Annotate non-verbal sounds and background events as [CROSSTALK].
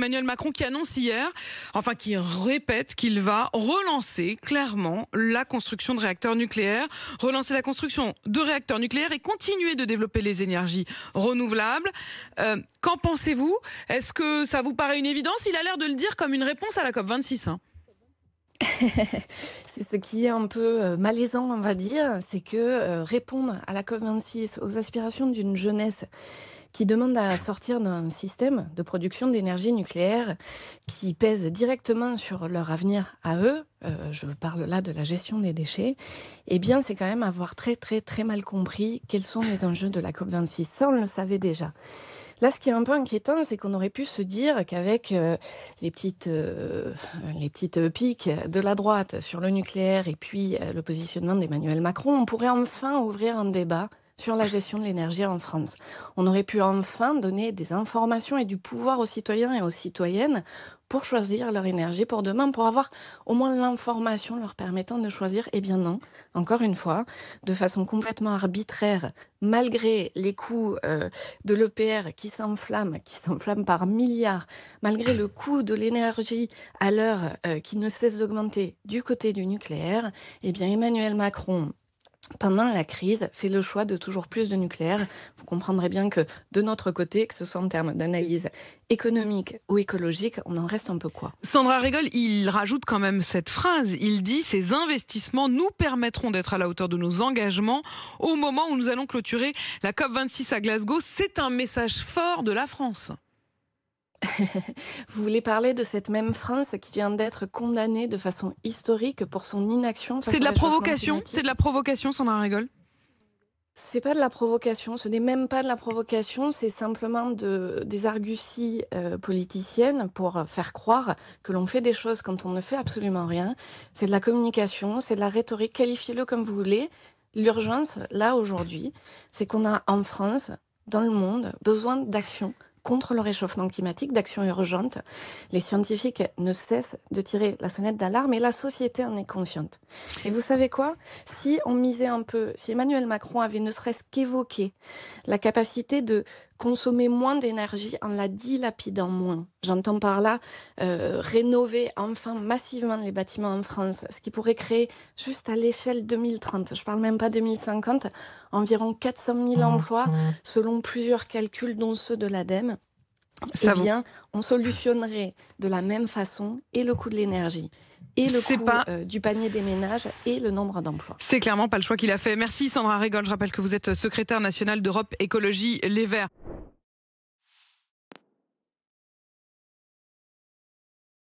Emmanuel Macron qui annonce hier, enfin qui répète qu'il va relancer clairement la construction de réacteurs nucléaires, relancer la construction de réacteurs nucléaires et continuer de développer les énergies renouvelables. Euh, qu'en pensez-vous Est-ce que ça vous paraît une évidence Il a l'air de le dire comme une réponse à la COP26. Hein. [LAUGHS] c'est ce qui est un peu euh, malaisant, on va dire, c'est que euh, répondre à la COP26, aux aspirations d'une jeunesse qui demandent à sortir d'un système de production d'énergie nucléaire qui pèse directement sur leur avenir à eux, euh, je parle là de la gestion des déchets, eh bien c'est quand même avoir très très très mal compris quels sont les enjeux de la COP26. Ça, on le savait déjà. Là, ce qui est un peu inquiétant, c'est qu'on aurait pu se dire qu'avec euh, les petites, euh, les petites piques de la droite sur le nucléaire et puis le positionnement d'Emmanuel Macron, on pourrait enfin ouvrir un débat sur la gestion de l'énergie en France. On aurait pu enfin donner des informations et du pouvoir aux citoyens et aux citoyennes pour choisir leur énergie pour demain, pour avoir au moins l'information leur permettant de choisir. Eh bien non, encore une fois, de façon complètement arbitraire, malgré les coûts euh, de l'EPR qui s'enflamme, qui s'enflamme par milliards, malgré le coût de l'énergie à l'heure euh, qui ne cesse d'augmenter du côté du nucléaire, eh bien Emmanuel Macron pendant la crise, fait le choix de toujours plus de nucléaire. Vous comprendrez bien que de notre côté, que ce soit en termes d'analyse économique ou écologique, on en reste un peu quoi. Sandra Régol, il rajoute quand même cette phrase. Il dit ces investissements nous permettront d'être à la hauteur de nos engagements au moment où nous allons clôturer la COP26 à Glasgow. C'est un message fort de la France. [LAUGHS] Vous voulez parler de cette même France qui vient d'être condamnée de façon historique pour son inaction C'est de la provocation, c'est de la provocation, en rigole. C'est pas de la provocation, ce n'est même pas de la provocation, c'est simplement des arguties euh, politiciennes pour faire croire que l'on fait des choses quand on ne fait absolument rien. C'est de la communication, c'est de la rhétorique, qualifiez-le comme vous voulez. L'urgence, là aujourd'hui, c'est qu'on a en France, dans le monde, besoin d'action contre le réchauffement climatique, d'action urgente. Les scientifiques ne cessent de tirer la sonnette d'alarme et la société en est consciente. Et vous savez quoi Si on misait un peu, si Emmanuel Macron avait ne serait-ce qu'évoqué la capacité de consommer moins d'énergie en la dilapidant moins. J'entends par là euh, rénover enfin massivement les bâtiments en France, ce qui pourrait créer juste à l'échelle 2030, je ne parle même pas 2050, environ 400 000 mmh, emplois mmh. selon plusieurs calculs dont ceux de l'ADEME. eh bien, on solutionnerait de la même façon et le coût de l'énergie et le coût euh, du panier des ménages et le nombre d'emplois. C'est clairement pas le choix qu'il a fait. Merci Sandra Régol. Je rappelle que vous êtes secrétaire nationale d'Europe Écologie Les Verts.